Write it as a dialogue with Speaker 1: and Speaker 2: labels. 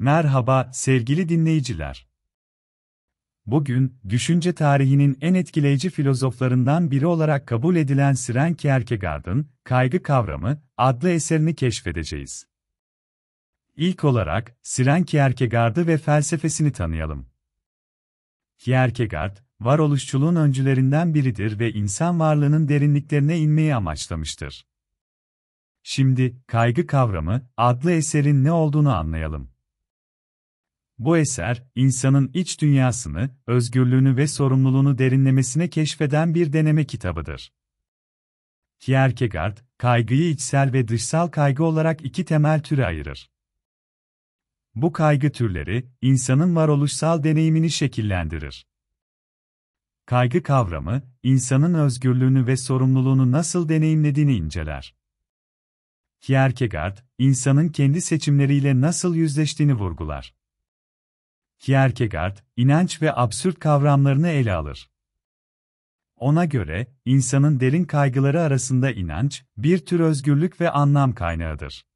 Speaker 1: Merhaba sevgili dinleyiciler. Bugün, düşünce tarihinin en etkileyici filozoflarından biri olarak kabul edilen Søren Kierkegaard'ın Kaygı Kavramı adlı eserini keşfedeceğiz. İlk olarak Søren Kierkegaard'ı ve felsefesini tanıyalım. Kierkegaard, varoluşçuluğun öncülerinden biridir ve insan varlığının derinliklerine inmeyi amaçlamıştır. Şimdi, kaygı kavramı adlı eserin ne olduğunu anlayalım. Bu eser, insanın iç dünyasını, özgürlüğünü ve sorumluluğunu derinlemesine keşfeden bir deneme kitabıdır. Kierkegaard, kaygıyı içsel ve dışsal kaygı olarak iki temel türe ayırır. Bu kaygı türleri, insanın varoluşsal deneyimini şekillendirir. Kaygı kavramı, insanın özgürlüğünü ve sorumluluğunu nasıl deneyimlediğini inceler. Kierkegaard, insanın kendi seçimleriyle nasıl yüzleştiğini vurgular. Kierkegaard, inanç ve absürt kavramlarını ele alır. Ona göre, insanın derin kaygıları arasında inanç, bir tür özgürlük ve anlam kaynağıdır.